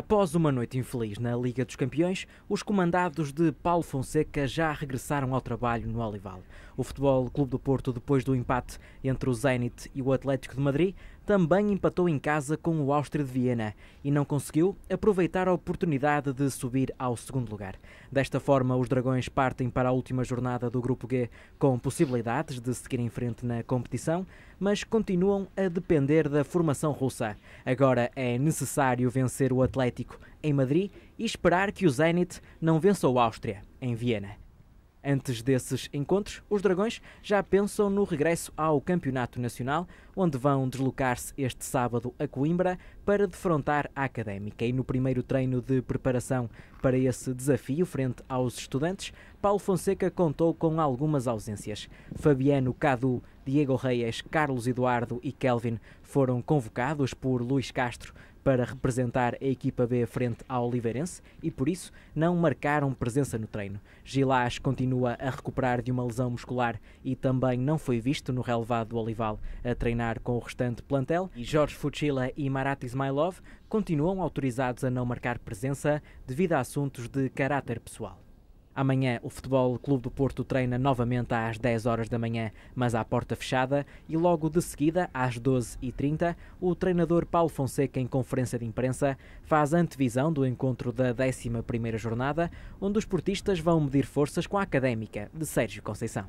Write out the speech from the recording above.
Após uma noite infeliz na Liga dos Campeões, os comandados de Paulo Fonseca já regressaram ao trabalho no Olival. O Futebol Clube do Porto, depois do empate entre o Zenit e o Atlético de Madrid, também empatou em casa com o Áustria de Viena e não conseguiu aproveitar a oportunidade de subir ao segundo lugar. Desta forma, os Dragões partem para a última jornada do Grupo G com possibilidades de seguir em frente na competição, mas continuam a depender da formação russa. Agora é necessário vencer o Atlético em Madrid e esperar que o Zenit não vença o Áustria em Viena. Antes desses encontros, os Dragões já pensam no regresso ao Campeonato Nacional, onde vão deslocar-se este sábado a Coimbra para defrontar a Académica. E no primeiro treino de preparação para esse desafio, frente aos estudantes, Paulo Fonseca contou com algumas ausências. Fabiano Cadu Diego Reis, Carlos Eduardo e Kelvin foram convocados por Luís Castro para representar a equipa B frente ao Oliveirense e por isso não marcaram presença no treino. Gilás continua a recuperar de uma lesão muscular e também não foi visto no relevado do Olival a treinar com o restante plantel. E Jorge Fuchila e Marat Ismailov continuam autorizados a não marcar presença devido a assuntos de caráter pessoal. Amanhã, o Futebol Clube do Porto treina novamente às 10 horas da manhã, mas à porta fechada, e logo de seguida, às 12h30, o treinador Paulo Fonseca, em conferência de imprensa, faz antevisão do encontro da 11 primeira jornada, onde os portistas vão medir forças com a Académica, de Sérgio Conceição.